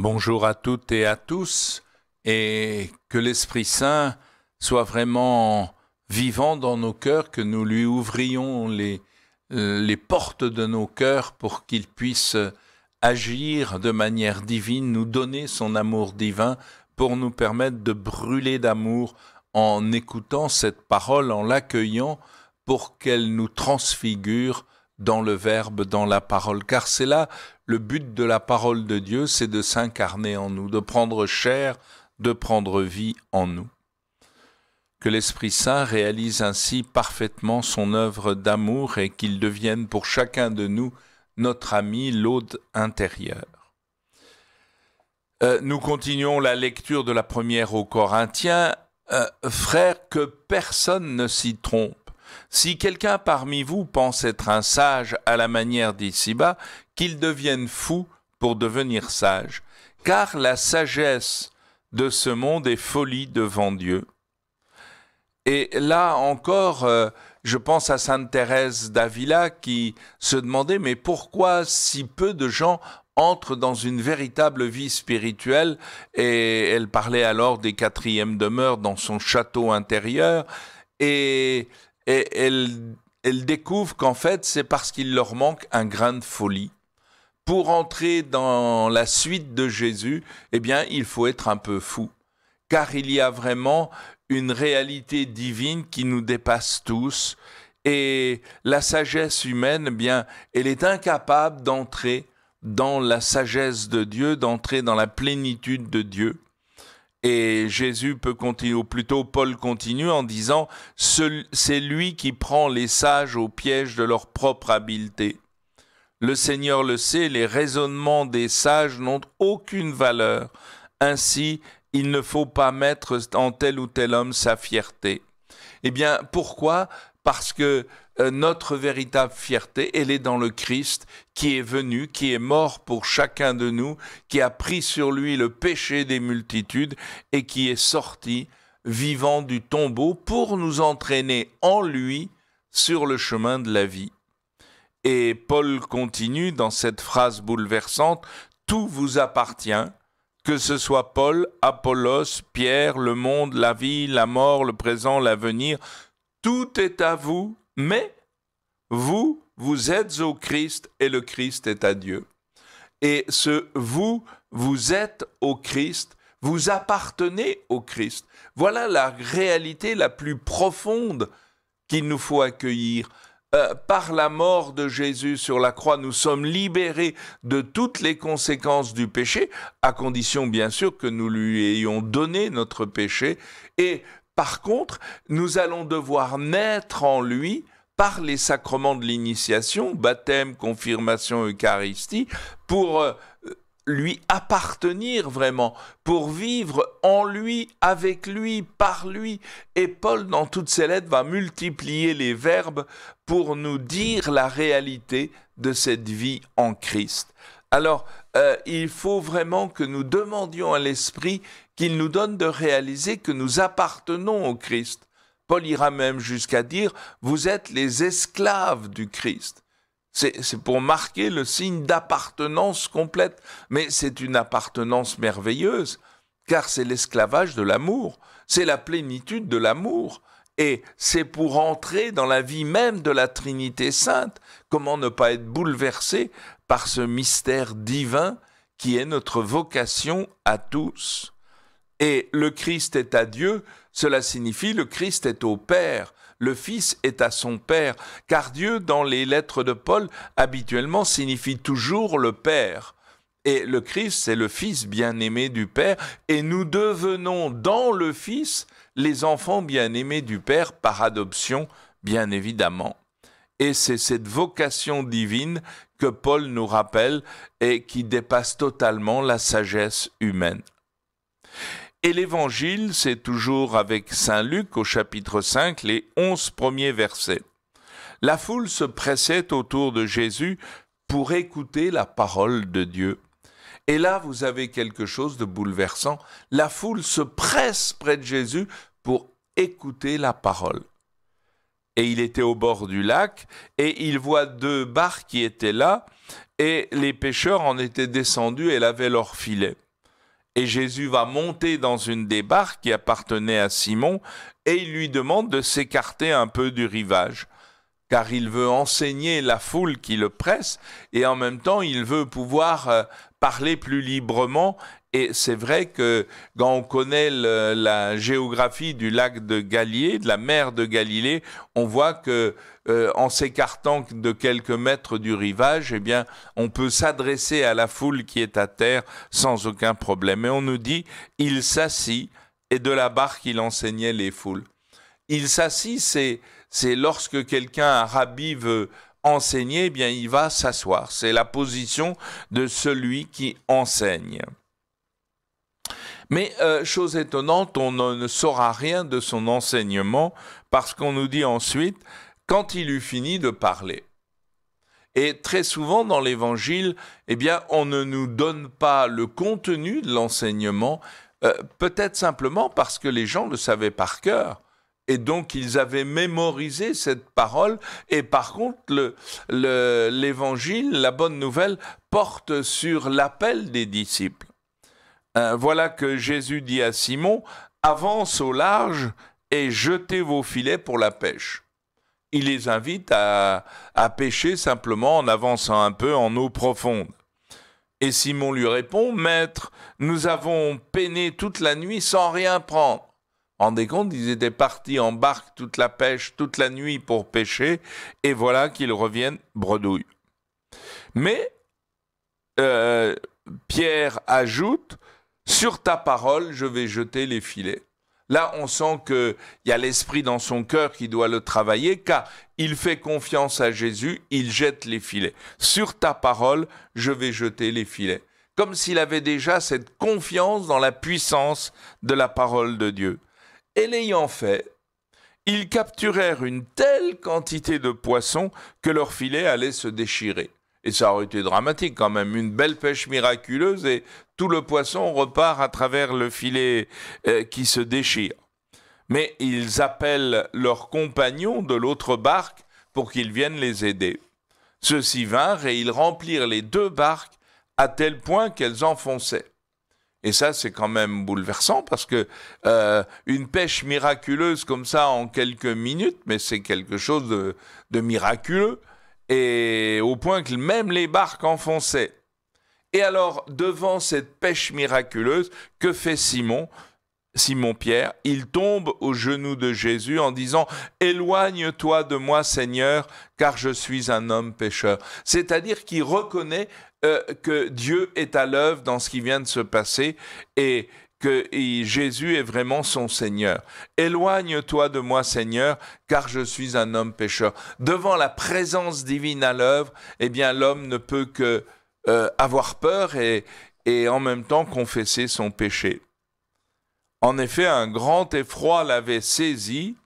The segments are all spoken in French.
Bonjour à toutes et à tous et que l'Esprit Saint soit vraiment vivant dans nos cœurs, que nous lui ouvrions les, les portes de nos cœurs pour qu'il puisse agir de manière divine, nous donner son amour divin pour nous permettre de brûler d'amour en écoutant cette parole, en l'accueillant pour qu'elle nous transfigure dans le Verbe, dans la parole, car c'est là le but de la parole de Dieu, c'est de s'incarner en nous, de prendre chair, de prendre vie en nous. Que l'Esprit Saint réalise ainsi parfaitement son œuvre d'amour et qu'il devienne pour chacun de nous notre ami l'aude intérieure. Euh, nous continuons la lecture de la première aux Corinthiens. Euh, frères, que personne ne s'y trompe. Si quelqu'un parmi vous pense être un sage à la manière d'ici-bas, qu'il devienne fou pour devenir sage, car la sagesse de ce monde est folie devant Dieu. Et là encore, euh, je pense à Sainte Thérèse d'Avila qui se demandait mais pourquoi si peu de gens entrent dans une véritable vie spirituelle et elle parlait alors des quatrièmes demeures dans son château intérieur et et elles, découvrent qu'en fait, c'est parce qu'il leur manque un grain de folie. Pour entrer dans la suite de Jésus, eh bien, il faut être un peu fou. Car il y a vraiment une réalité divine qui nous dépasse tous. Et la sagesse humaine, eh bien, elle est incapable d'entrer dans la sagesse de Dieu, d'entrer dans la plénitude de Dieu. Et Jésus peut continuer, ou plutôt Paul continue en disant, c'est lui qui prend les sages au piège de leur propre habileté. Le Seigneur le sait, les raisonnements des sages n'ont aucune valeur. Ainsi, il ne faut pas mettre en tel ou tel homme sa fierté. Eh bien, pourquoi Parce que euh, notre véritable fierté, elle est dans le Christ qui est venu, qui est mort pour chacun de nous, qui a pris sur lui le péché des multitudes et qui est sorti vivant du tombeau pour nous entraîner en lui sur le chemin de la vie. Et Paul continue dans cette phrase bouleversante, Tout vous appartient, que ce soit Paul, Apollos, Pierre, le monde, la vie, la mort, le présent, l'avenir, tout est à vous mais vous, vous êtes au Christ et le Christ est à Dieu. Et ce vous, vous êtes au Christ, vous appartenez au Christ. Voilà la réalité la plus profonde qu'il nous faut accueillir. Euh, par la mort de Jésus sur la croix, nous sommes libérés de toutes les conséquences du péché, à condition bien sûr que nous lui ayons donné notre péché, et par contre, nous allons devoir naître en lui par les sacrements de l'initiation, baptême, confirmation, Eucharistie, pour euh, lui appartenir vraiment, pour vivre en lui, avec lui, par lui. Et Paul, dans toutes ses lettres, va multiplier les verbes pour nous dire la réalité de cette vie en Christ. Alors, euh, il faut vraiment que nous demandions à l'Esprit qu'il nous donne de réaliser que nous appartenons au Christ. Paul ira même jusqu'à dire, vous êtes les esclaves du Christ. C'est pour marquer le signe d'appartenance complète, mais c'est une appartenance merveilleuse, car c'est l'esclavage de l'amour, c'est la plénitude de l'amour, et c'est pour entrer dans la vie même de la Trinité sainte, comment ne pas être bouleversé par ce mystère divin qui est notre vocation à tous. Et le Christ est à Dieu, cela signifie le Christ est au Père, le Fils est à son Père, car Dieu dans les lettres de Paul habituellement signifie toujours le Père. Et le Christ, c'est le Fils bien-aimé du Père, et nous devenons dans le Fils les enfants bien-aimés du Père par adoption, bien évidemment. Et c'est cette vocation divine que Paul nous rappelle et qui dépasse totalement la sagesse humaine. Et l'évangile, c'est toujours avec Saint Luc au chapitre 5, les 11 premiers versets. La foule se pressait autour de Jésus pour écouter la parole de Dieu. Et là, vous avez quelque chose de bouleversant. La foule se presse près de Jésus « Écoutez la parole. Et il était au bord du lac, et il voit deux barques qui étaient là, et les pêcheurs en étaient descendus et lavaient leur filet. Et Jésus va monter dans une des barques qui appartenait à Simon, et il lui demande de s'écarter un peu du rivage, car il veut enseigner la foule qui le presse, et en même temps il veut pouvoir euh, parler plus librement et c'est vrai que quand on connaît la géographie du lac de Galilée, de la mer de Galilée, on voit que euh, en s'écartant de quelques mètres du rivage, eh bien, on peut s'adresser à la foule qui est à terre sans aucun problème. Et on nous dit, il s'assit et de la barque il enseignait les foules. Il s'assit, c'est c'est lorsque quelqu'un un rabbi veut enseigner, eh bien, il va s'asseoir. C'est la position de celui qui enseigne. Mais euh, chose étonnante, on ne saura rien de son enseignement parce qu'on nous dit ensuite quand il eut fini de parler. Et très souvent dans l'Évangile, eh bien, on ne nous donne pas le contenu de l'enseignement, euh, peut-être simplement parce que les gens le savaient par cœur. Et donc ils avaient mémorisé cette parole. Et par contre, l'évangile, la bonne nouvelle, porte sur l'appel des disciples. Euh, voilà que Jésus dit à Simon, avance au large et jetez vos filets pour la pêche. Il les invite à, pêcher simplement en avançant un peu en eau profonde. Et Simon lui répond, Maître, nous avons peiné toute la nuit sans rien prendre. Rendez compte, ils étaient partis en barque toute la pêche, toute la nuit pour pêcher, et voilà qu'ils reviennent bredouilles. Mais euh, Pierre ajoute, sur ta parole, je vais jeter les filets. Là, on sent qu'il y a l'esprit dans son cœur qui doit le travailler, car il fait confiance à Jésus, il jette les filets. Sur ta parole, je vais jeter les filets. Comme s'il avait déjà cette confiance dans la puissance de la parole de Dieu. Et l'ayant fait, ils capturèrent une telle quantité de poissons que leurs filets allaient se déchirer. Et ça aurait été dramatique quand même. Une belle pêche miraculeuse et tout le poisson repart à travers le filet euh, qui se déchire. Mais ils appellent leurs compagnons de l'autre barque pour qu'ils viennent les aider. Ceux-ci vinrent et ils remplirent les deux barques à tel point qu'elles enfonçaient. Et ça, c'est quand même bouleversant parce que euh, une pêche miraculeuse comme ça en quelques minutes, mais c'est quelque chose de miraculeux et au point que même les barques enfonçaient. Et alors, devant cette pêche miraculeuse, que fait Simon Simon-Pierre, il tombe aux genoux de Jésus en disant ⁇ Éloigne-toi de moi Seigneur, car je suis un homme pécheur ⁇ C'est-à-dire qu'il reconnaît euh, que Dieu est à l'œuvre dans ce qui vient de se passer et que Jésus est vraiment son Seigneur. Éloigne-toi de moi, Seigneur, car je suis un homme pécheur. Devant la présence divine à l'œuvre, eh bien, l'homme ne peut que euh, avoir peur et, et en même temps confesser son péché. En effet, un grand effroi l'avait saisi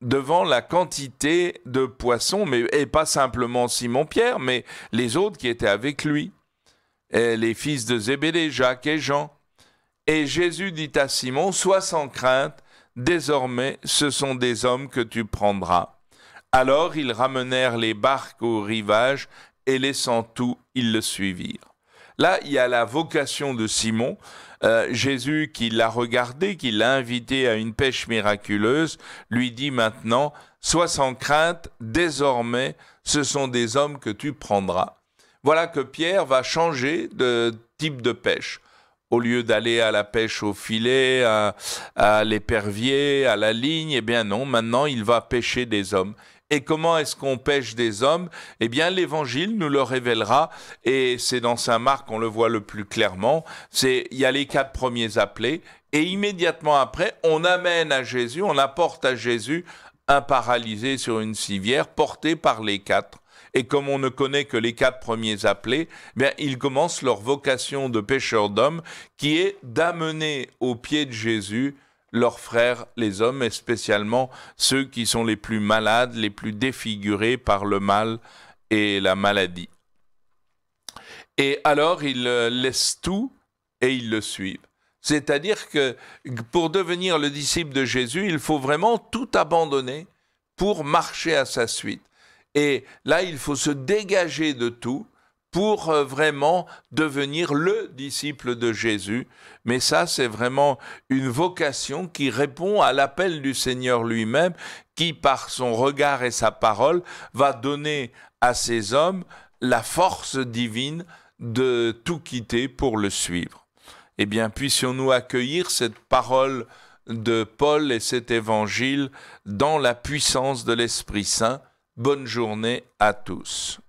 devant la quantité de poissons, mais, et pas simplement Simon-Pierre, mais les autres qui étaient avec lui, les fils de Zébédée, Jacques et Jean. Et Jésus dit à Simon, Sois sans crainte, désormais ce sont des hommes que tu prendras. Alors ils ramenèrent les barques au rivage, et laissant tout, ils le suivirent. Là, il y a la vocation de Simon, euh, Jésus qui l'a regardé, qui l'a invité à une pêche miraculeuse, lui dit maintenant, Sois sans crainte, désormais ce sont des hommes que tu prendras. Voilà que Pierre va changer de type de pêche au lieu d'aller à la pêche au filet, à, l'épervier, à la ligne, eh bien non, maintenant il va pêcher des hommes. Et comment est-ce qu'on pêche des hommes Eh bien, l'Évangile nous le révélera, et c'est dans Saint Marc qu'on le voit le plus clairement. C'est il y a les quatre premiers appelés, et immédiatement après, on amène à Jésus, on apporte à Jésus un paralysé sur une civière porté par les quatre et comme on ne connaît que les quatre premiers appelés, ils commencent leur vocation de pêcheurs d'hommes, qui est d'amener au pied de Jésus leurs frères, les hommes, et spécialement ceux qui sont les plus malades, les plus défigurés par le mal et la maladie. Et alors, ils euh, laissent tout et ils le suivent. C'est-à-dire que pour devenir le disciple de Jésus, il faut vraiment tout abandonner pour marcher à sa suite. Et là, il faut se dégager de tout pour euh, vraiment devenir le disciple de Jésus. Mais ça, c'est vraiment une vocation qui répond à l'appel du Seigneur lui-même, qui, par son regard et sa parole, va donner à ces hommes la force divine de tout quitter pour le suivre. Eh bien, puissions-nous accueillir cette parole de Paul et cet évangile dans la puissance de l'Esprit Saint. Bonne journée à tous.